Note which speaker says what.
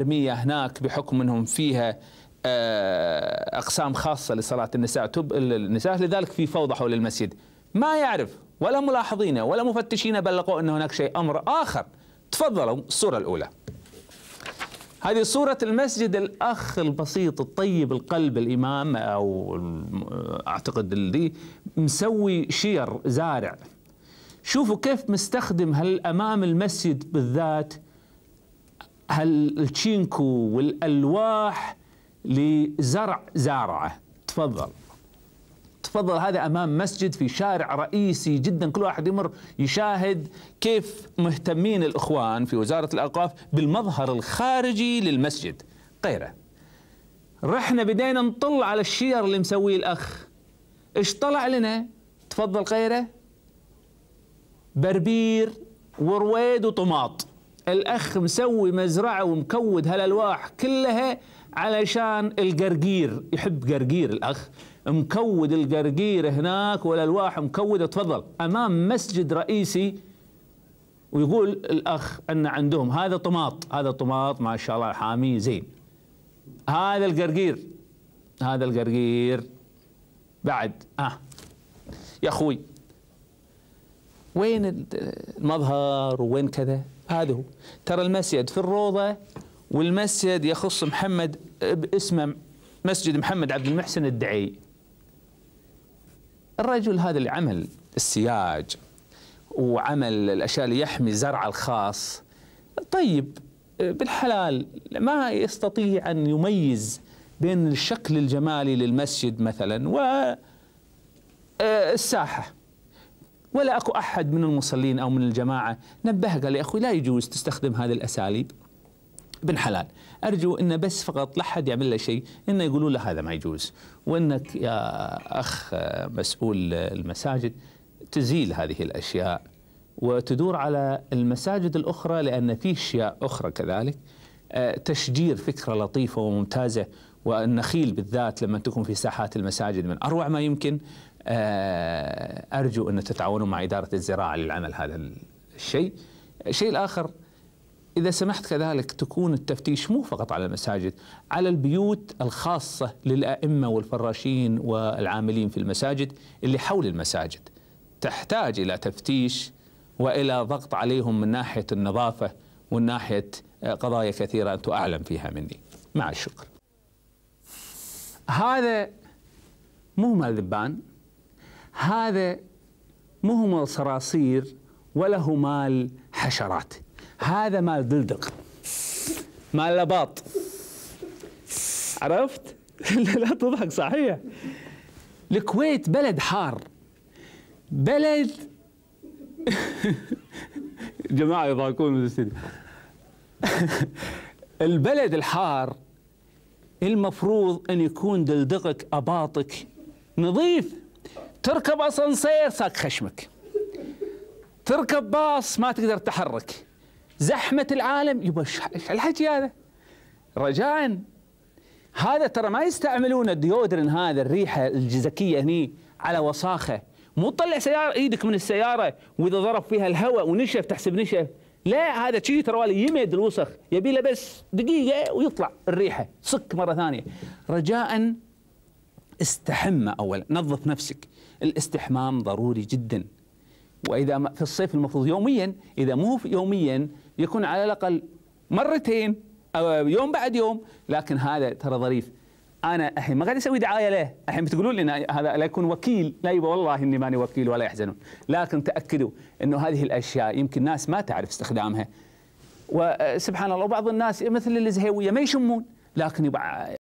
Speaker 1: الاكاديميه هناك بحكم انهم فيها آه، اقسام خاصه لصلاه النساء تب النساء لذلك في فوضى حول المسجد ما يعرف ولا ملاحظين ولا مفتشين بلغوا ان هناك شيء امر اخر تفضلوا الصوره الاولى هذه صورة المسجد الأخ البسيط الطيب القلب الإمام أو أعتقد اللي مسوي شير زارع شوفوا كيف مستخدم هالأمام المسجد بالذات هالتشينكو والألواح لزرع زارعه تفضل تفضل هذا امام مسجد في شارع رئيسي جدا كل واحد يمر يشاهد كيف مهتمين الاخوان في وزاره الاوقاف بالمظهر الخارجي للمسجد غيره رحنا بدينا نطل على الشير اللي مسويه الاخ ايش طلع لنا تفضل غيره بربير ورويد وطماط الاخ مسوي مزرعه ومكود هالالواح كلها علشان القرقير يحب قرقير الاخ مكود القرقير هناك والالواح مكوده تفضل امام مسجد رئيسي ويقول الاخ ان عندهم هذا طماط هذا طماط ما شاء الله حامي زين هذا القرقير هذا القرقير بعد اه يا اخوي وين المظهر وين كذا هذا هو ترى المسجد في الروضة والمسجد يخص محمد باسمه مسجد محمد عبد المحسن الدعي الرجل هذا اللي عمل السياج وعمل الأشياء اللي يحمي زرعه الخاص طيب بالحلال ما يستطيع أن يميز بين الشكل الجمالي للمسجد مثلا والساحة آه، ولا اكو احد من المصلين او من الجماعه نبهه قال يا اخوي لا يجوز تستخدم هذه الاساليب ابن حلال ارجو انه بس فقط لا احد يعمل له شيء انه يقولوا له هذا ما يجوز وانك يا اخ مسؤول المساجد تزيل هذه الاشياء وتدور على المساجد الاخرى لان في اشياء اخرى كذلك آه، تشجير فكره لطيفه وممتازه والنخيل بالذات لما تكون في ساحات المساجد من اروع ما يمكن آه، أرجو أن تتعاونوا مع إدارة الزراعة للعمل هذا الشيء الشيء الآخر إذا سمحت كذلك تكون التفتيش مو فقط على المساجد على البيوت الخاصة للأئمة والفراشين والعاملين في المساجد اللي حول المساجد تحتاج إلى تفتيش وإلى ضغط عليهم من ناحية النظافة ومن ناحية آه، قضايا كثيرة أنتم أعلم فيها مني مع الشكر هذا مو مال ذبان هذا مو مال صراصير ولا هو مال حشرات هذا مال دلدق مال لباط عرفت؟ لا تضحك صحيح الكويت بلد حار بلد جماعة يضحكون البلد الحار المفروض أن يكون دلدقك أباطك نظيف تركب اسانسير ساك خشمك تركب باص ما تقدر تحرك زحمة العالم يبا ايش الحكي هذا رجاء هذا ترى ما يستعملون الديودرن هذا الريحة الجزكية هني على وساخة مو تطلع سيارة ايدك من السيارة واذا ضرب فيها الهواء ونشف تحسب نشف لا هذا شيء ترى يمد الوسخ يبي له بس دقيقة ويطلع الريحة صك مرة ثانية رجاء استحم أولا نظف نفسك الاستحمام ضروري جدا واذا في الصيف المفروض يوميا اذا مو يوميا يكون على الاقل مرتين او يوم بعد يوم لكن هذا ترى ظريف انا الحين ما قاعد اسوي دعايه له، الحين بتقولون لنا هذا لا يكون وكيل، لا يبا والله اني ماني وكيل ولا يحزنون، لكن تاكدوا انه هذه الاشياء يمكن ناس ما تعرف استخدامها. وسبحان الله وبعض الناس مثل الزهيويه ما يشمون، لكن يبقى